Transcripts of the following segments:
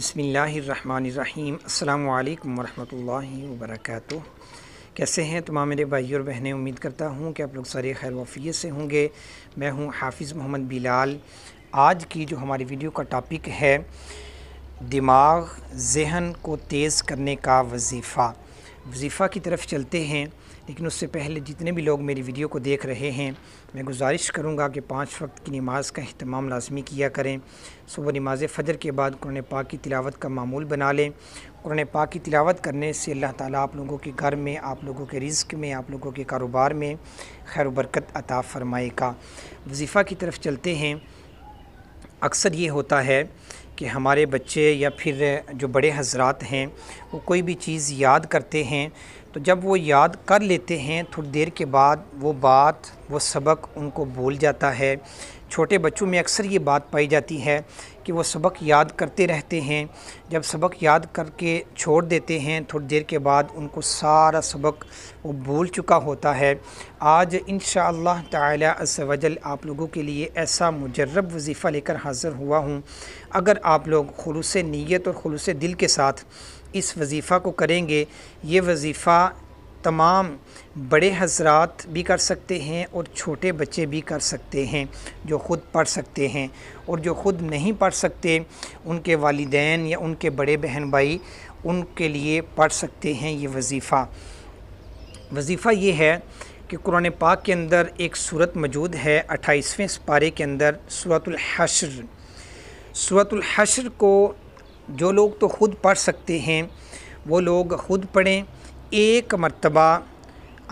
बसमिलीम अल्लाम वरहमल वर्क कैसे हैं तमाम मेरे भाई और बहनें उम्मीद करता हूँ कि आप लोग सारे खैर वफ़ीत से होंगे मैं हूँ हाफिज़ मोहम्मद बिलाल आज की जो हमारी वीडियो का टॉपिक है दिमाग जहन को तेज़ करने का वजीफ़ा वजीफ़ा की तरफ चलते हैं लेकिन उससे पहले जितने भी लोग मेरी वीडियो को देख रहे हैं मैं गुजारिश करूँगा कि पाँच वक्त की नमाज का अहतमाम लाजमी किया करें सुबह नमाज फ़जर के बाद कुरान पाक की तिलावत का मामूल बना लें कुरान पाक की तिलावत करने से अल्लाह ताला आप लोगों के घर में आप लोगों के रिज्क में आप लोगों के कारोबार में खैर बरकत अता फ़रमाएगा वजीफ़ा की तरफ चलते हैं अक्सर ये होता है कि हमारे बच्चे या फिर जो बड़े हजरात हैं वो कोई भी चीज़ याद करते हैं तो जब वो याद कर लेते हैं थोड़ी देर के बाद वो बात वो सबक उनको भूल जाता है छोटे बच्चों में अक्सर ये बात पाई जाती है कि वो सबक याद करते रहते हैं जब सबक याद करके छोड़ देते हैं थोड़ी देर के बाद उनको सारा सबक वो भूल चुका होता है आज इन तजल आप लोगों के लिए ऐसा मुजरब वजीफ़ा लेकर हाज़िर हुआ हूँ अगर आप लोग खलूस नीयत और खलूस दिल के साथ इस वजीफ़ा को करेंगे ये वजीफ़ा तमाम बड़े हजरात भी कर सकते हैं और छोटे बच्चे भी कर सकते हैं जो ख़ुद पढ़ सकते हैं और जो ख़ुद नहीं पढ़ सकते उनके वालदान या उनके बड़े बहन भाई उनके लिए पढ़ सकते हैं ये वजीफ़ा वजीफ़ा ये है कि कुरान पाक के अंदर एक सूरत मौजूद है अट्ठाईसवें पारे के अंदर सूरतुल्हशर सूरतुल्हशर को जो लोग तो ख़ुद पढ़ सकते हैं वो लोग ख़ुद पढ़ें एक मरतबा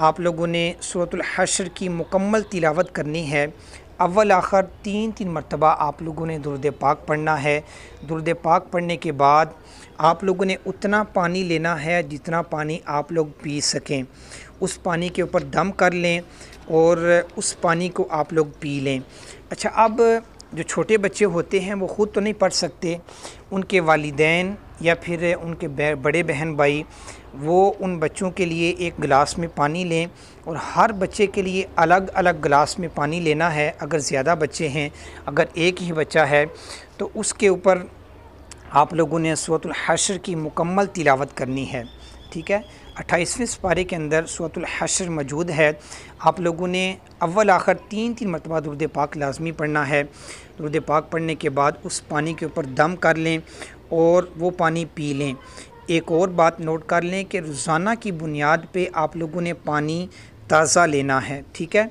आप लोगों ने सूरतुल हशर की मुकम्मल तिलावत करनी है अव्वल आखिर तीन तीन मरतबा आप लोगों ने दुरद पाक पढ़ना है दुरद पाक पढ़ने के बाद आप लोगों ने उतना पानी लेना है जितना पानी आप लोग पी सकें उस पानी के ऊपर दम कर लें और उस पानी को आप लोग पी लें अच्छा अब जो छोटे बच्चे होते हैं वो ख़ुद तो नहीं पढ़ सकते उनके वालदान या फिर उनके बड़े बहन भाई वो उन बच्चों के लिए एक गिलास में पानी लें और हर बच्चे के लिए अलग अलग गिलास में पानी लेना है अगर ज़्यादा बच्चे हैं अगर एक ही बच्चा है तो उसके ऊपर आप लोगों ने सूरतल हशर की मुकम्मल तिलावत करनी है ठीक है अट्ठाईसवें सपारे के अंदर सूरतुल हशर मौजूद है आप लोगों ने अव्वल आखिर तीन तीन मरतबा दुरद पाक लाजमी पढ़ना है दुरद पाक पढ़ने के बाद उस पानी के ऊपर दम कर लें और वो पानी पी लें एक और बात नोट कर लें कि रोज़ाना की बुनियाद पर आप लोगों ने पानी ताज़ा लेना है ठीक है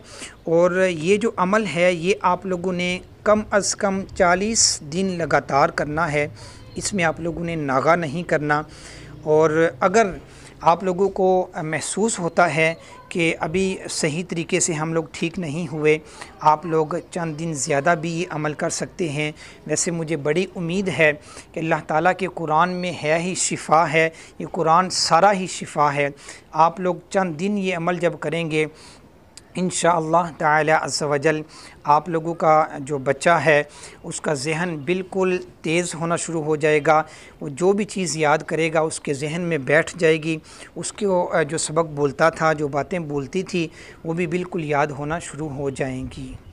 और ये जो अमल है ये आप लोगों ने कम अज़ कम चालीस दिन लगातार करना है इसमें आप लोगों ने नागा नहीं करना और अगर आप लोगों को महसूस होता है कि अभी सही तरीके से हम लोग ठीक नहीं हुए आप लोग चंद दिन ज़्यादा भी ये अमल कर सकते हैं वैसे मुझे बड़ी उम्मीद है कि अल्लाह ताला के कुरान में है ही शिफा है ये कुरान सारा ही शिफा है आप लोग चंद दिन ये अमल जब करेंगे इन ताला तजल आप लोगों का जो बच्चा है उसका जहन बिल्कुल तेज़ होना शुरू हो जाएगा वो जो भी चीज़ याद करेगा उसके जहन में बैठ जाएगी उसके जो सबक बोलता था जो बातें बोलती थी वो भी बिल्कुल याद होना शुरू हो जाएंगी